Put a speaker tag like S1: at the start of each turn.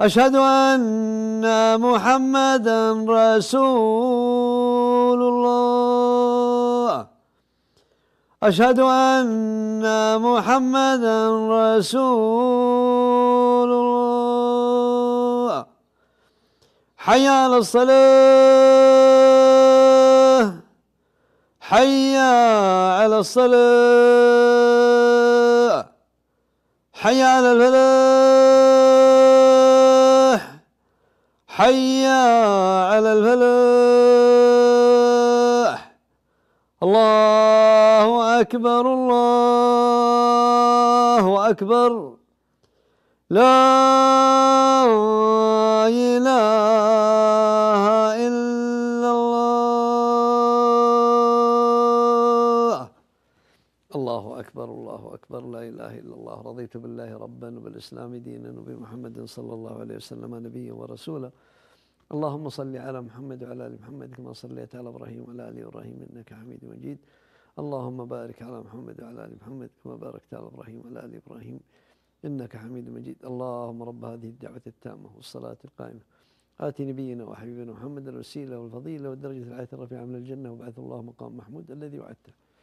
S1: أشهد أن محمدا رسول الله أشهد أن محمدا رسول الله حي على الصلاة حي على الصلاة حي على الفلاح حي على الفلاح الله أكبر الله أكبر لا
S2: الله أكبر الله أكبر لا إله إلا الله رضيت بالله ربا وبالإسلام دينا وبمحمد صلى الله عليه وسلم نبيا ورسولا اللهم صل على محمد وعلى آل محمد كما صليت على إبراهيم وعلى آل إبراهيم إنك حميد مجيد اللهم بارك على محمد وعلى آل محمد كما باركت على إبراهيم وعلى آل إبراهيم إنك حميد مجيد اللهم رب هذه الدعوة التامة والصلاة القائمة آت نبينا وحبيبنا محمد الوسيلة والفضيلة والدرجة العالية الرفيعة من الجنة وبعث الله مقام محمود الذي وعدته